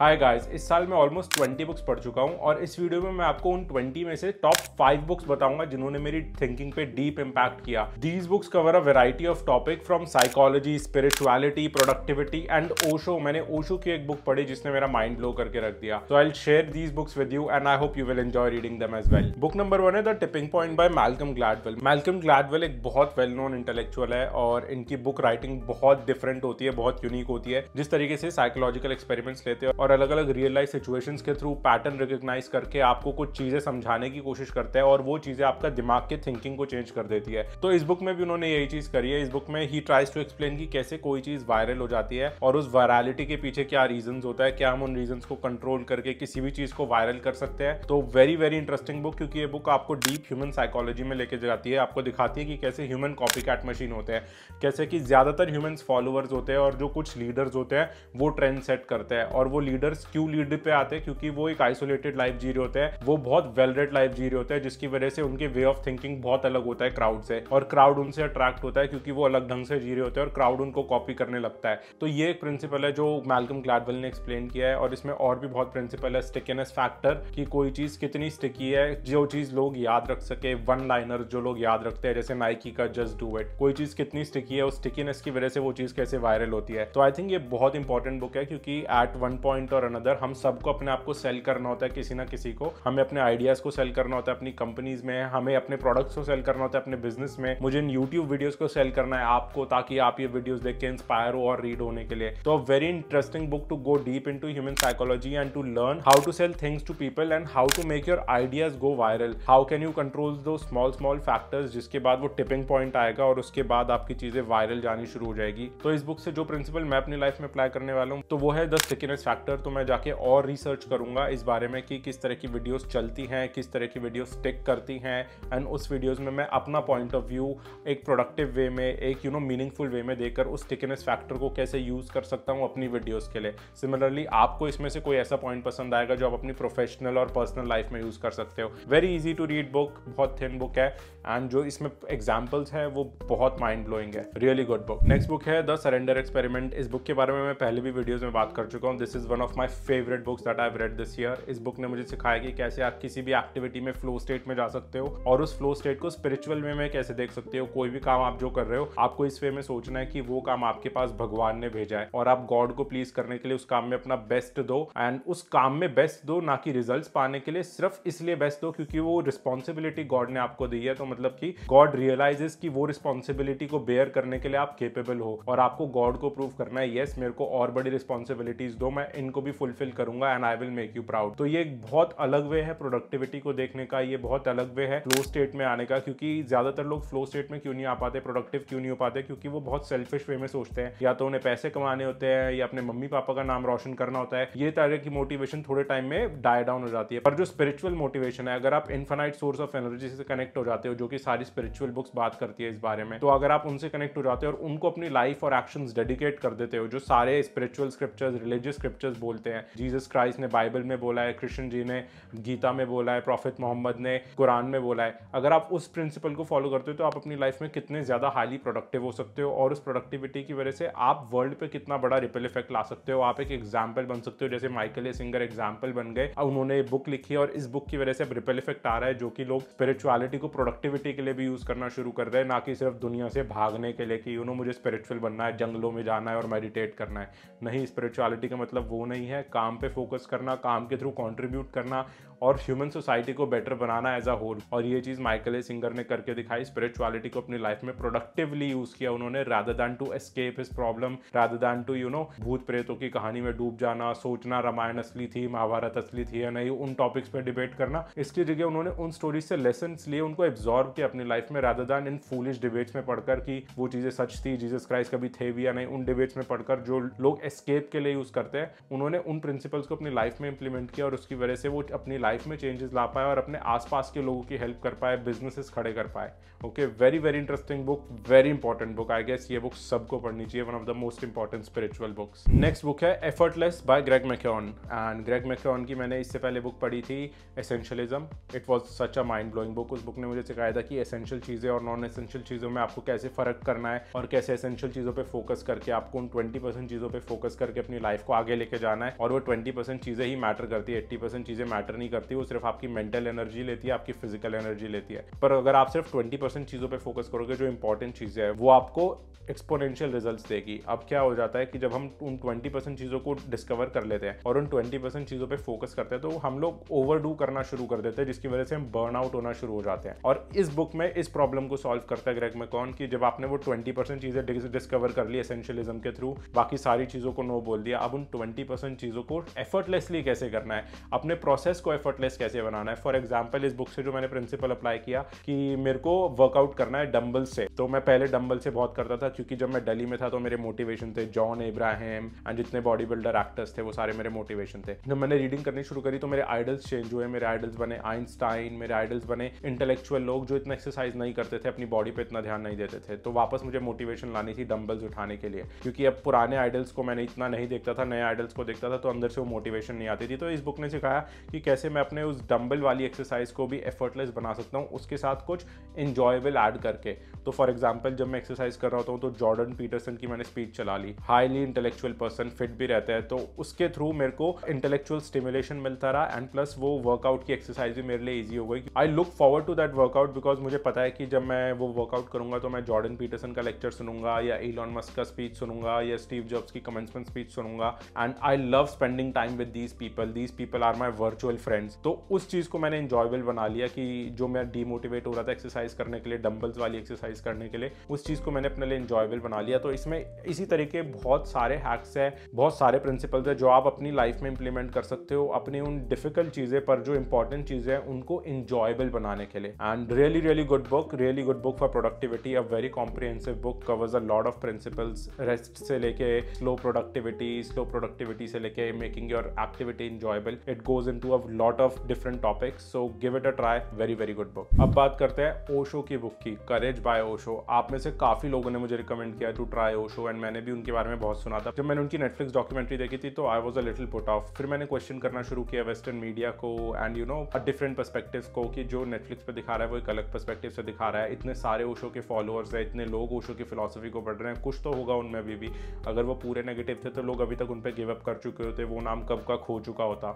hi guys इस साल मैं ऑलमोस्ट ट्वेंटी बुक्स पढ़ चुका हूँ और इस वीडियो में मैं आपको उन ट्वेंटी में से टॉप फाइव बुक्स बताऊंगा जिन्होंने मेरी थिंकिंग पे डीप इम्पैक्ट किया these books cover a variety of topic from psychology spirituality productivity and Osho मैंने ओशो की एक बुक पढ़ी जिसने मेरा माइंड ब्लो करके रख दिया so I share these books with you and I hope you will enjoy reading them as well book number one है the tipping point by Malcolm Gladwell Malcolm Gladwell एक बहुत well known intellectual है और इनकी book writing बहुत different होती है बहुत यूनिक होती है जिस तरीके से साइकोलॉजिकल एक्सपेरिमेंट्स लेते हैं और अलग अलग रियल लाइफ सिचुएशंस के थ्रू पैटर्न रिकग्नाइज करके आपको कुछ चीज़ें समझाने की कोशिश करते हैं और वो चीज़ें आपका दिमाग के थिंकिंग को चेंज कर देती है तो इस बुक में भी उन्होंने यही चीज़ करी है इस बुक में ही ट्राइज टू एक्सप्लेन की कैसे कोई चीज़ वायरल हो जाती है और उस वायरलिटी के पीछे क्या रीजन होता है क्या हम उन रीजन को कंट्रोल करके किसी भी चीज़ को वायरल कर सकते हैं तो वेरी वेरी इंटरेस्टिंग बुक क्योंकि ये बुक आपको डीप ह्यूमन साइकोलॉजी में लेके जाती है आपको दिखाती है कि कैसे ह्यूमन कॉपी कैट मशीन होते हैं कैसे कि ज़्यादातर ह्यूमन्स फॉलोअर्स होते हैं और जो कुछ लीडर्स होते हैं वो ट्रेंड सेट करते हैं और वो लीडर्स क्यों लीड पे आते हैं क्योंकि वो एक आइसोलेटेड लाइफ जी रहे होते हैं वो बहुत वेल रेड लाइफ जी रहे होते हैं जिसकी वजह से उनके वे ऑफ थिंकिंग बहुत अलग होता है क्राउड से और क्राउड उनसे अट्रैक्ट होता है क्योंकि वो अलग ढंग से जी रहे होते हैं और क्राउड उनको कॉपी करने लगता है तो ये एक प्रिंसिपल है जो मैलकम ग्लैडवेल ने एक्सप्लेन किया है और इसमें और भी बहुत प्रिंसिपल है स्टिकनेस फैक्टर की कोई चीज़ कितनी स्टिकी है जो चीज़ लोग याद रख सके वन लाइनर जो लोग याद रखते हैं जैसे नाइकी का जस्ट डू इट कोई चीज़ कितनी स्टिकी है उस स्टिकीनेस की वजह से वो चीज़ कैसे वायरल होती है तो आई थिंक ये बहुत इंपॉर्टेंट बुक है क्योंकि एट वन पॉइंट पॉइंट और अनदर हम सबको अपने आप को सेल करना होता है किसी ना किसी को हमें अपने आइडियाज को सेल करना होता है अपनी कंपनीज में हमें अपने प्रोडक्ट्स को सेल करना होता है अपने बिजनेस में मुझे इन यूट्यूब वीडियोज को सेल करना है आपको ताकि आप ये वीडियोज देख के इंस्पायर हो और रीड होने के लिए तो very interesting book to go deep into human psychology and to learn how to sell things to people and how to make your ideas go viral how can you control दो small small factors जिसके बाद वो tipping point आएगा और उसके बाद आपकी चीजें वायरल जानी शुरू हो जाएगी तो इस बुक से जो प्रिंसिपल मैं अपनी लाइफ में अप्लाई करने वाला हूँ तो वो है द सिकनेस फैक्टर फर्दर तो मैं जाके और रिसर्च करूंगा इस बारे में कि किस तरह की वीडियोस चलती हैं किस तरह की वीडियोस टिक करती हैं एंड उस वीडियोस में मैं अपना पॉइंट ऑफ व्यू एक प्रोडक्टिव वे में एक यू नो मीनिंगफुल वे में देकर उस टिकनेस फैक्टर को कैसे यूज़ कर सकता हूँ अपनी वीडियोज़ के लिए सिमिलरली आपको इसमें से कोई ऐसा पॉइंट पसंद आएगा जो आप अपनी प्रोफेशनल और पर्सनल लाइफ में यूज़ कर सकते हो very easy to read book बहुत थिन बुक है एंड जो इसमें एग्जाम्पल्स हैं वो बहुत माइंड ब्लोइंग है really good book next book है द सरेंडर एक्सपेरिमेंट इस बुक के बारे में मैं पहले भी वीडियोज़ में बात कर चुका हूँ this is one of my favourite books that I read this year इस बुक ने मुझे सिखाया कि कैसे आप किसी भी एक्टिविटी में फ्लो स्टेट में जा सकते हो और उस फ्लो स्टेट को स्पिरिचुअल वे में कैसे देख सकते हो कोई भी काम आप जो कर रहे हो आपको इस वे में सोचना है कि वो काम आपके पास भगवान ने भेजा है और आप गॉड को प्लीज करने के लिए उस काम में अपना बेस्ट दो एंड उस काम में बेस्ट दो ना कि रिजल्ट पाने के लिए सिर्फ इसलिए बेस्ट दो क्योंकि वो रिस्पॉन्सिबिलिटी गॉड ने आपको दी है तो मतलब कि गॉड रियलाइज कि वो रिस्पॉन्सिबिलिटी को बेयर करने के लिए आप केपेबल हो और आपको गॉड को प्रूव करना है येस yes, मेरे को और बड़ी रिस्पॉन्सिबिलिटीज दो मैं इन को भी फुलफिल करूंगा and I will make you proud तो ये बहुत अलग वे है प्रोडक्टिविटी को देखने का ये बहुत अलग वे है फ्लो स्टेट में आने का क्योंकि ज्यादातर लोग फ्लो स्टेट में क्यों नहीं आ पाते प्रोडक्टिव क्यों नहीं हो पाते क्योंकि वो बहुत सेल्फिश वे में सोचते हैं या तो उन्हें पैसे कमाने होते हैं या अपने मम्मी पापा का नाम रोशन करना होता है ये तरह की मोटिवेशन थोड़े टाइम में डाय डाउन हो जाती है पर जो स्पिरिचुअल मोटिवेशन है अगर आप इन्फाइट सोर्स ऑफ एनर्जी से कनेक्ट हो जाते हो जो कि सारी स्पिरिचुअल बुक्स बात करती है इस बारे में तो अगर आप उनसे कनेक्ट हो जाते हो और उनको अपनी लाइफ और एक्शन डेडिकेट कर देते हो जो सारे स्पिरिचुअल स्क्रिप्चर्स रिलीजियस स्क्रिप्चर्स बोलते हैं जीसस क्राइस्ट ने बाइबल में बोला है कृष्ण जी ने गीता में बोला है प्रॉफिट मोहम्मद ने कुरान में बोला है अगर आप उस प्रिंसिपल को फॉलो करते हो तो आप अपनी लाइफ में कितने ज़्यादा हाईली प्रोडक्टिव हो सकते हो और उस प्रोडक्टिविटी की वजह से आप वर्ल्ड पर कितना बड़ा रिपल इफेक्ट ला सकते हो आप एक एग्जाम्पल बन सकते हो जैसे माइकल ए सिंगर एग्जाम्पल बन गए और उन्होंने बुक लिखी और इस बुक की वजह से अब रिपल इफेक्ट आ रहा है जो कि लोग स्पिरिचुअलिटी को प्रोडक्टिविटी के लिए भी यूज़ करना शुरू कर रहे हैं ना कि सिर्फ दुनिया से भागने के लिए कि यू नो मुझे स्पिरिचुअल बनना है जंगलों में जाना है और मेडिटेट करना है नहीं स्पिरिचुअलिटी का मतलब वो नहीं नहीं है काम पे फोकस करना काम के थ्रू कंट्रीब्यूट करना और ह्यूमन सोसाइटी को बेटर बनाना एज अ होल और ये चीज़ माइकल ए सिंगर ने करके दिखाई स्पिरिचुअलिटी को अपनी लाइफ में प्रोडक्टिवली यूज किया उन्होंने rather than to escape his problem rather than to you know भूत प्रेतों की कहानी में डूब जाना सोचना रामायण असली थी महाभारत असली थी या नहीं उन टॉपिक्स पर डिबेट करना इसकी जगह उन्होंने उन स्टोरी से लेसन लिए उनको एब्जॉर्व किया अपनी लाइफ में राधा दैन इन फूलिश डिबेट्स में पढ़कर कि वो चीज़ें सच थी जीसस क्राइस्ट कभी थे भी या नहीं उन डिबेट्स में पढ़कर जो लोग एस्केप के लिए यूज करते हैं उन्होंने उन प्रिंसिपल्स को अपनी लाइफ में इंप्लीमेंट किया और उसकी वजह से वो अपनी लाइफ में चेंजेस ला पाए और अपने आसपास के लोगों की हेल्प कर पाए बिजनेसेस खड़े कर पाए okay very very interesting book very important book I guess ये बुक सबको पढ़नी चाहिए one of the most important spiritual books next book है effortless by Greg McKeown and Greg McKeown की मैंने इससे पहले बुक पढ़ी थी essentialism it was such a mind blowing book उस बुक ने मुझे सिखाया था कि एसेंशियल चीज़ें और नॉन एसेंशियल चीज़ों में आपको कैसे फ़र्क करना है और कैसे एसेंशियल चीज़ों पर फोकस करके आपको उन ट्वेंटी चीज़ों पर फोकस करके अपनी लाइफ को आगे लेके जाना है और वो ट्वेंटी चीज़ें ही मैटर करती है एट्टी चीज़ें मैटर नहीं करती है वो सिर्फ आपकी मेंटल एनर्जी लेती है आपकी फिजिकल एनर्जी लेती है पर अगर आप सिर्फ ट्वेंटी परसेंट चीज़ों पर फोकस करोगे जो इंपॉर्टेंट चीज़ें हैं वो आपको एक्सपोनेंशियल रिजल्ट देगी अब क्या हो जाता है कि जब हम उन ट्वेंटी परसेंट चीज़ों को डिस्कवर कर लेते हैं और उन ट्वेंटी परसेंट चीज़ों पर फोकस करते हैं तो हम लोग ओवरडू करना शुरू कर देते हैं जिसकी वजह से हम बर्न आउट होना शुरू हो जाते हैं और इस बुक में इस प्रॉब्लम को सॉल्व करता है ग्रेग कौन की जब आपने वो ट्वेंटी परसेंट चीज़ें डिस्कवर कर ली एसेंशियलिज्म के थ्रू बाकी सारी चीज़ों को नो बोल दिया अब उन ट्वेंटी परसेंट चीज़ों को एफर्टलेसली कैसे करना है अपने प्रोसेस को एफर्टलेस कैसे बनाना है फॉर एग्जाम्पल इस बुक से जो मैंने प्रिंसिपल अप्लाई किया कि मेरे को वर्कआउट करना है डम्बल से तो मैं पहले डम्बल से बहुत करता था क्योंकि जब मैं डेली में था तो मेरे मोटिवेशन थे जॉन इब्राहिम एंड जितने बॉडी बिल्डर एक्टर्स थे वो सारे मेरे मोटिवेशन थे जब मैंने रीडिंग करनी शुरू करी तो मेरे आइडल्स चेंज हुए मेरे आइडल्स बने आइंस्टाइन मेरे आइडल्स बने इंटेलेक्चुअल लोग जो इतना एक्सरसाइज नहीं करते थे अपनी बॉडी पे इतना ध्यान नहीं देते थे तो वापस मुझे मोटिवेशन लानी थी डम्बल्स उठाने के लिए क्योंकि अब पुराने आइडल्स को मैंने इतना नहीं देखता था नए आइडल्स को देखता था तो अंदर से वो मोटिवेशन नहीं आती थी तो इस बुक ने सिखाया कि कैसे मैं अपने उस डम्बल वाली एक्सरसाइज को भी एफर्टलेस बना सकता हूँ उसके साथ कुछ इंजॉयबल ऐड करके तो फॉर एग्जाम्पल जब मैं एक्सरसाइज कर रहा होता हूँ तो जॉर्डन पीटरसन की मैंने स्पीच चला ली हाईली इंटेलेक्चुअल पर्सन फिट भी रहता है तो उसके थ्रू मेरे को इंटेलेक्चुअल स्टिमुलेशन मिलता रहा एंड प्लस वो वर्कआउट की एक्सरसाइज भी मेरे लिए ईजी हो गई I look forward to that workout because मुझे पता है कि जब मैं वो वर्कआउट करूंगा तो मैं जॉर्डन पीटरसन का लेक्चर सुनूंगा या इलॉन मस्क का स्पीच सुनूंगा या स्टीव जॉब्स की कमेंसमेंट स्पीच सुनूंगा and I love spending time with these people these people are my virtual friend friends तो उस चीज़ को मैंने इंजॉयबल बना लिया कि जो मैं डीमोटिवेट हो रहा था एक्सरसाइज करने के लिए डम्बल्स वाली एक्सरसाइज करने के लिए उस चीज़ को मैंने अपने लिए इंजॉयबल बना लिया तो इसमें इसी तरीके बहुत सारे हैक्स है बहुत सारे प्रिंसिपल्स हैं जो आप अपनी लाइफ में इंप्लीमेंट कर सकते हो अपनी उन डिफिकल्ट चीज़ें पर जो इंपॉर्टेंट चीज़ें हैं उनको इंजॉयबल बनाने के लिए and really really good book really good book for productivity a very comprehensive book covers a lot of principles rest से लेके स्लो प्रोडक्टिविटी स्लो प्रोडक्टिविटी से लेके making your activity enjoyable it goes into a lot lot of different topics so give it a try very very good book अब बात करते हैं ओशो की book की करेज बाय ओशो आप में से काफ़ी लोगों ने मुझे रिकमेंड किया टू ट्राई ओशो एंड मैंने भी उनके बारे में बहुत सुना था जब मैंने उनकी नेटफ्लिक्स डॉक्यूमेंट्री देखी थी तो I was a little put off फिर मैंने क्वेश्चन करना शुरू किया वेस्टर्न मीडिया को and you know different perspective को कि जो नेटफ्लिक्स पर दिखा रहा है वो एक अलग परस्पेक्टिव से दिखा रहा है इतने सारे ओशो के फॉलोअर्स है इतने लोग ओशो की फिलोसफी को पढ़ रहे हैं कुछ तो होगा उनमें अभी भी अगर वो पूरे नेगेटिव थे तो लोग अभी तक उन पर गिव अप कर चुके होते वो नाम कब का खो चुका होता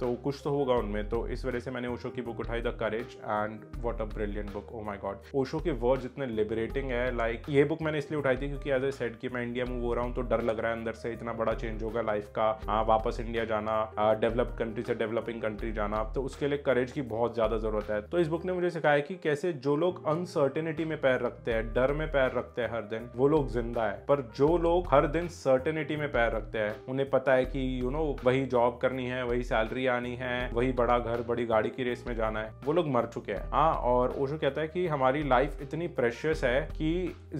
तो कुछ तो होगा लॉकडाउन में तो इस वजह से मैंने ओशो की बुक उठाई the courage and what a brilliant book oh my god Osho के वर्ड जितने लिबरेटिंग है लाइक like, ये बुक मैंने इसलिए उठाई थी क्योंकि एज ए सेट की मैं इंडिया मूव हो रहा हूँ तो डर लग रहा है अंदर से इतना बड़ा चेंज होगा लाइफ का हाँ, आ, वापस इंडिया जाना डेवलप कंट्री से डेवलपिंग कंट्री जाना तो उसके लिए करेज की बहुत ज़्यादा ज़रूरत है तो इस बुक ने मुझे सिखाया कि कैसे जो लोग अनसर्टेनिटी में पैर रखते हैं डर में पैर रखते हैं हर दिन वो लोग जिंदा है पर जो लोग हर दिन सर्टेनिटी में पैर रखते हैं उन्हें पता है कि यू you नो know, वही जॉब करनी है वही सैलरी आनी है वही बड़ा घर बड़ी गाड़ी की रेस में जाना है वो लोग मर चुके हैं हाँ और ओशो कहता है कि हमारी लाइफ इतनी प्रेशियस है कि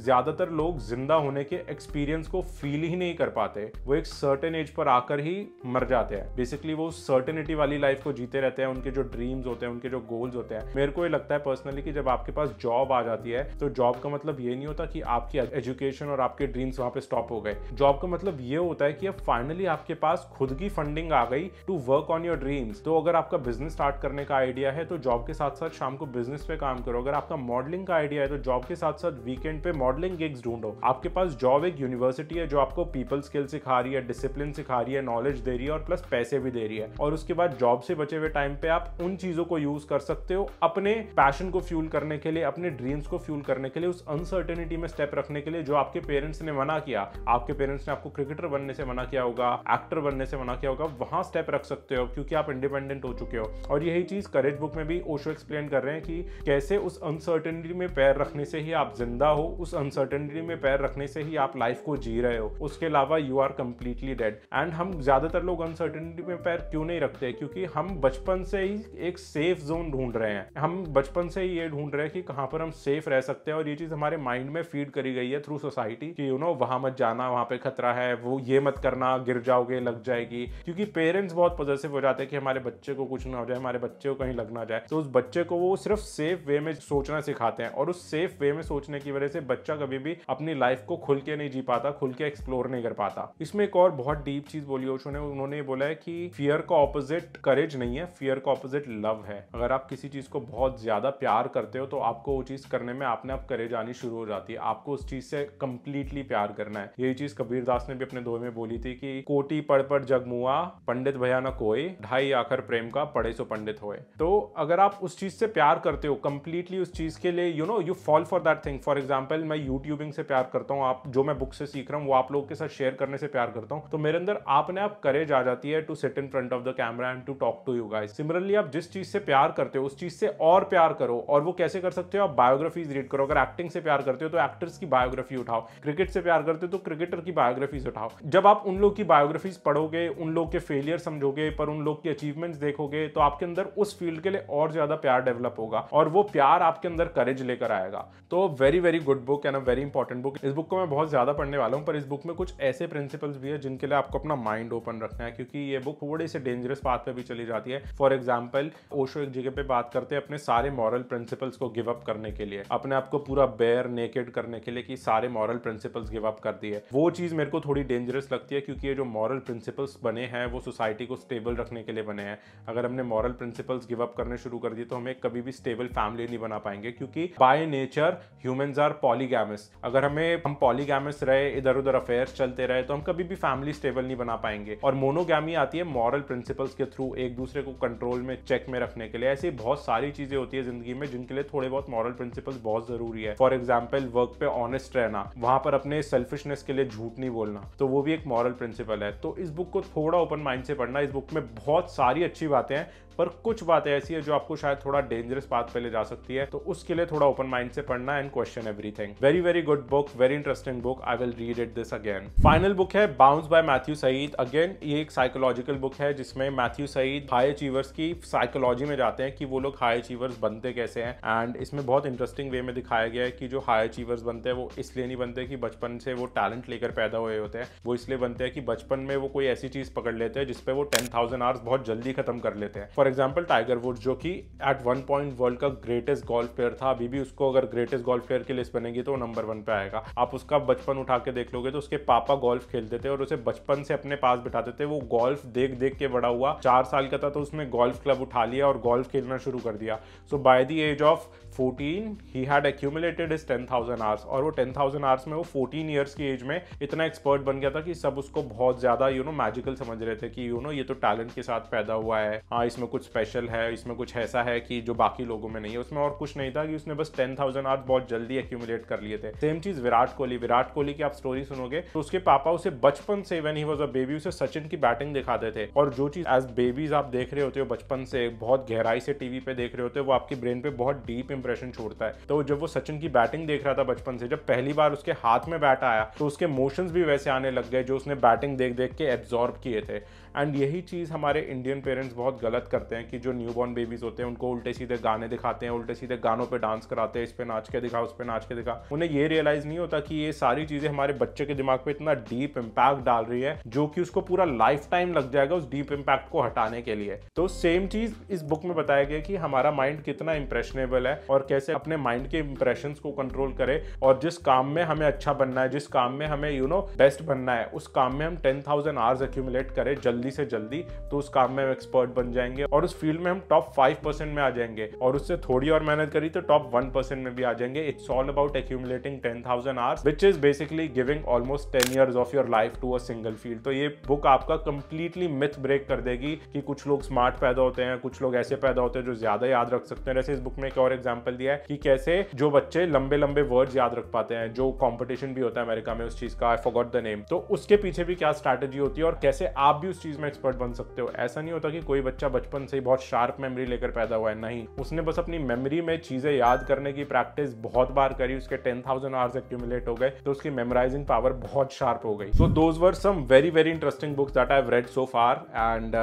ज्यादातर लोग जिंदा होने के एक्सपीरियंस को फील ही नहीं कर पाते वो एक सर्टेन एज पर आकर ही मर जाते हैं बेसिकली वो सर्टेनिटी वाली लाइफ को जीते रहते हैं उनके जो ड्रीम्स होते हैं उनके जो गोल्स होते हैं मेरे को ये लगता है पर्सनली कि जब आपके पास जॉब आ जाती है तो जॉब का मतलब ये नहीं होता कि आपकी एजुकेशन और आपके ड्रीम्स वहां पे स्टॉप हो गए जॉब का मतलब ये होता है कि अब फाइनली आपके पास खुद की फंडिंग आ गई to work on your dreams तो अगर अगर आपका बिजनेस स्टार्ट करने का आइडिया है तो जॉब के साथ साथ शाम को बिजनेस पे काम करो अगर आपका मॉडलिंग का आइडिया है तो जॉब के साथ साथ वीकेंड पे मॉडलिंग गिग्स ढूंढो आपके पास जॉब एक यूनिवर्सिटी है जो आपको पीपल स्किल सिखा रही है डिसिप्लिन सिखा रही है नॉलेज दे रही है और प्लस पैसे भी दे रही है और उसके बाद जॉब से बचे हुए टाइम पे आप उन चीजों को यूज कर सकते हो अपने पैशन को फ्यूल करने के लिए अपने ड्रीम्स को फ्यूल करने के लिए उस अनसर्टेनिटी में स्टेप रखने के लिए जो आपके पेरेंट्स ने मना किया आपके पेरेंट्स ने आपको क्रिकेटर बनने से मना किया होगा एक्टर बनने से मना किया होगा वहां स्टेप रख सकते हो क्योंकि आप इंडिपेंडेंट हो चुके हो और यही चीज़ करेज बुक में भी ओशो एक्सप्लेन कर रहे हैं कि कैसे उस अनसर्टेनिटी में पैर रखने से ही आप जिंदा हो उस अनसर्टेनिटी में पैर रखने से ही आप लाइफ को जी रहे हो उसके अलावा you are completely dead and हम ज़्यादातर लोग अनसर्टेनिटी में पैर क्यों नहीं रखते क्योंकि हम बचपन से ही एक सेफ जोन ढूंढ रहे हैं हम बचपन से ही ये ढूंढ रहे हैं कि कहाँ पर हम सेफ रह सकते हैं और ये चीज़ हमारे माइंड में फीड करी गई है थ्रू सोसाइटी कि यू नो वहां मत जाना वहां पे खतरा है वो ये मत करना गिर जाओगे लग जाएगी क्योंकि पेरेंट्स बहुत पॉजिटिव हो जाते हैं कि हमारे बच्चे को कुछ ना हो जाए हमारे बच्चे को कहीं लगना जाए तो उस बच्चे को वो सिर्फ सेफ वे में सोचना सिखाते हैं और उस सेफ वे में सोचने की वजह से बच्चा कभी भी अपनी लाइफ को खुल के नहीं जी पाता खुल के एक्सप्लोर नहीं कर पाता इसमें एक और बहुत डीप चीज बोली ओशो ने उन्होंने बोला है कि फियर का ऑपोजिट करेज नहीं है फियर का ऑपोजिट लव है अगर आप किसी चीज को बहुत ज्यादा प्यार करते हो तो आपको वो चीज करने में आपने आप करेज आनी शुरू हो जाती है आपको उस चीज से कंप्लीटली प्यार करना है यही चीज कबीर दास ने भी अपने दोहे में बोली थी कि कोटी पढ़ पढ़ जगमुआ पंडित भया न कोई ढाई आखिर प्रेम प्रेम का पढ़े सो पंडित होए तो अगर आप उस चीज़ से प्यार करते हो कंप्लीटली उस चीज़ के लिए you know you fall for that thing for example मैं यूट्यूबिंग से प्यार करता हूँ आप जो मैं बुक से सीख रहा हूँ वो आप लोगों के साथ शेयर करने से प्यार करता हूँ तो मेरे अंदर आपने आप करेज आ जाती है to sit in front of the camera and to talk to you guys similarly आप जिस चीज़ से प्यार करते हो उस चीज़ से और प्यार करो और वो कैसे कर सकते हो आप बायोग्राफीज रीड करो अगर एक्टिंग से प्यार करते हो तो एक्टर्स की बायोग्राफी उठाओ क्रिकेट से प्यार करते हो तो क्रिकेटर की बायोग्राफीज उठाओ जब आप उन लोग की बायोग्राफीज पढ़ोगे उन लोग के फेलियर समझोगे पर उन लोग की अचीवमेंट्स देख देखोगे तो आपके अंदर उस फील्ड के लिए और ज़्यादा प्यार डेवलप होगा और वो प्यार आपके अंदर करेज लेकर आएगा तो very very good book and a very important book इस बुक को मैं बहुत ज़्यादा पढ़ने वाला हूँ पर इस बुक में कुछ ऐसे प्रिंसिपल्स भी है जिनके लिए आपको अपना माइंड ओपन रखना है क्योंकि ये बुक थोड़ी से डेंजरस पाथ पे भी चली जाती है फॉर एग्जाम्पल ओशो एक जगह पे बात करते हैं अपने सारे मॉरल प्रिंसिपल्स को गिव अप करने के लिए अपने आप को पूरा बेयर नेकेड करने के लिए कि सारे मॉरल प्रिंसिपल्स गिव अप कर दिए वो चीज़ मेरे को थोड़ी डेंजरस लगती है क्योंकि ये जो मॉरल प्रिंसिपल्स बने हैं वो सोसाइटी को स्टेबल रखने के लिए बने हैं अगर हमने मॉरल प्रिंसिपल्स गिव अप करने शुरू कर दिए तो हमें कभी भी स्टेबल फैमिली नहीं बना पाएंगे क्योंकि by nature humans are polygamous अगर हमें हम पॉलीगैमस रहे इधर उधर अफेयर्स चलते रहे तो हम कभी भी फैमिली स्टेबल नहीं बना पाएंगे और मोनोगैमी आती है मॉरल प्रिंसिपल्स के थ्रू एक दूसरे को कंट्रोल में चेक में रखने के लिए ऐसी बहुत सारी चीजें होती है जिंदगी में जिनके लिए थोड़े बहुत मॉरल प्रिंसिपल्स बहुत जरूरी है फॉर एग्जाम्पल वर्क पे ऑनेस्ट रहना वहां पर अपने सेल्फिशनेस के लिए झूठ नहीं बोलना तो वो भी एक मॉरल प्रिंसिपल है तो इस बुक को थोड़ा ओपन माइंड से पढ़ना इस बुक में बहुत सारी अच्छी बातें हैं पर कुछ बातें ऐसी है जो आपको शायद थोड़ा डेंजरस बात पे ले जा सकती है तो उसके लिए थोड़ा ओपन माइंड से पढ़ना and question everything very very good book very interesting book I will read it this again final book है bounce by Matthew Syed again ये एक साइकोलॉजिकल बुक है जिसमें मैथ्यू सईद हाई अचीवर्स की psychology में जाते हैं कि वो लोग हाई अचीवर्स बनते कैसे हैं एंड इसमें बहुत इंटरेस्टिंग वे में दिखाया गया है कि जो हाई अचीवर्स बनते हैं वो इसलिए नहीं बनते कि बचपन से वो टैलेंट लेकर पैदा हुए होते हैं वो इसलिए बनते हैं कि बचपन में वो कोई ऐसी चीज पकड़ लेते हैं जिसपे वो टेन थाउजेंड आवर्स बहुत जल्दी खत्म कर लेते हैं फॉर एग्जाम्पल टाइगर वुड जो कि एट वन पॉइंट वर्ल्ड का ग्रेटेस्ट गोल्फ प्लेयर था अभी भी उसको अगर ग्रेटेस्ट गोल्फ प्लेयर की लिस्ट बनेगी तो वो नंबर वन पे आएगा आप उसका बचपन उठा के देख लोगे तो उसके पापा गोल्फ खेलते थे और उसे बचपन से अपने पास बिठाते थे वो गोल्फ देख देख के बड़ा हुआ चार साल का था तो उसने गोल्फ क्लब उठा लिया और गोल्फ खेलना शुरू कर दिया so by the age of fourteen he had accumulated is thousand hours और वो टेन थाउजेंड आवर्स में वो फोर्टीन ईयर्स की एज में इतना एक्सपर्ट बन गया था कि सब उसको बहुत ज़्यादा यू नो मैजिकल समझ रहे थे कि यू you नो know, ये तो टैलेंट के साथ पैदा हुआ है हाँ इसमें कुछ स्पेशल है इसमें कुछ ऐसा है कि जो बाकी लोगों में नहीं है उसमें और कुछ नहीं था कि उसने बस टेन थाउजेंड आवर्स बहुत जल्दी एक्यूमुलेट कर लिए थे सेम चीज़ विराट कोहली विराट कोहली की आप स्टोरी सुनोगे तो उसके पापा उसे बचपन से when he was a baby उसे सचिन की बैटिंग दिखाते थे और जो चीज़ एज बेबीज आप देख रहे होते हो बचपन से बहुत गहराई से टीवी पे देख रहे होते हो वो आपके ब्रेन पे बहुत डीप इंप्रेशन छोड़ता है तो जब वो सचिन की बैटिंग देख रहा था बचपन से जब पहली बार उसके हाथ में बैट आया तो उसके मोशंस भी वैसे आने लग गए जो उसने बैटिंग देख देख के एब्जॉर्ब किए थे एंड यही चीज़ हमारे इंडियन पेरेंट्स बहुत गलत करते हैं कि जो न्यू बॉर्न बेबीज़ होते हैं उनको उल्टे सीधे गाने दिखाते हैं उल्टे सीधे गानों पर डांस कराते हैं इस पर नाच के दिखा उस पर नाच के दिखा उन्हें ये रियलाइज़ नहीं होता कि ये सारी चीज़ें हमारे बच्चे के दिमाग पर इतना डीप इम्पैक्ट डाल रही है जो कि उसको पूरा लाइफ टाइम लग जाएगा उस डीप इम्पैक्ट को हटाने के लिए तो सेम चीज़ इस बुक में बताया गया कि हमारा माइंड कितना इंप्रेशनेबल है और कैसे अपने माइंड के इंप्रेशन को कंट्रोल करें और जिस काम में हमें अच्छा बनना है जिस काम में हमें यू नो बेस्ट बनना है उस काम में हम टेन थाउजेंड आवर्स एक्यूमुलेट करें जल्दी से जल्दी तो उस काम में हम एक्सपर्ट बन जाएंगे और उस फील्ड में हम टॉप फाइव परसेंट में आ जाएंगे और उससे थोड़ी और मेहनत करी तो टॉप वन परसेंट में भी आ जाएंगे it's all about accumulating ten thousand hours which is basically giving almost ten years of your life to a single field तो ये बुक आपका कंप्लीटली मिथ ब्रेक कर देगी कि कुछ लोग स्मार्ट पैदा होते हैं कुछ लोग ऐसे पैदा होते हैं जो ज्यादा याद रख सकते हैं जैसे इस बुक में एक और एग्जाम्पल एग्जाम्पल दिया है कि कैसे जो बच्चे लंबे लंबे वर्ड याद रख पाते हैं जो कॉम्पिटिशन भी होता है अमेरिका में उस चीज का आई फॉगॉट द नेम तो उसके पीछे भी क्या स्ट्रैटेजी होती है और कैसे आप भी उस चीज में एक्सपर्ट बन सकते हो ऐसा नहीं होता कि कोई बच्चा बचपन से ही बहुत शार्प मेमोरी लेकर पैदा हुआ है नहीं उसने बस अपनी मेमोरी में चीजें याद करने की प्रैक्टिस बहुत बार करी उसके टेन थाउजेंड आवर्स एक्यूमुलेट हो गए तो उसकी मेमोराइजिंग पावर बहुत शार्प हो गई so those were some very very interesting books that I read so far and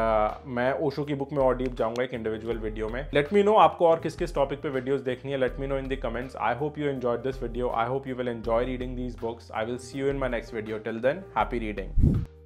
मैं ओशो की बुक में और डीप जाऊंगा एक इंडिविजुअल वीडियो में लेट मी नो आपको और किस किस टॉपिक पे videos dekhni hai let me know in the comments i hope you enjoyed this video i hope you will enjoy reading these books i will see you in my next video till then happy reading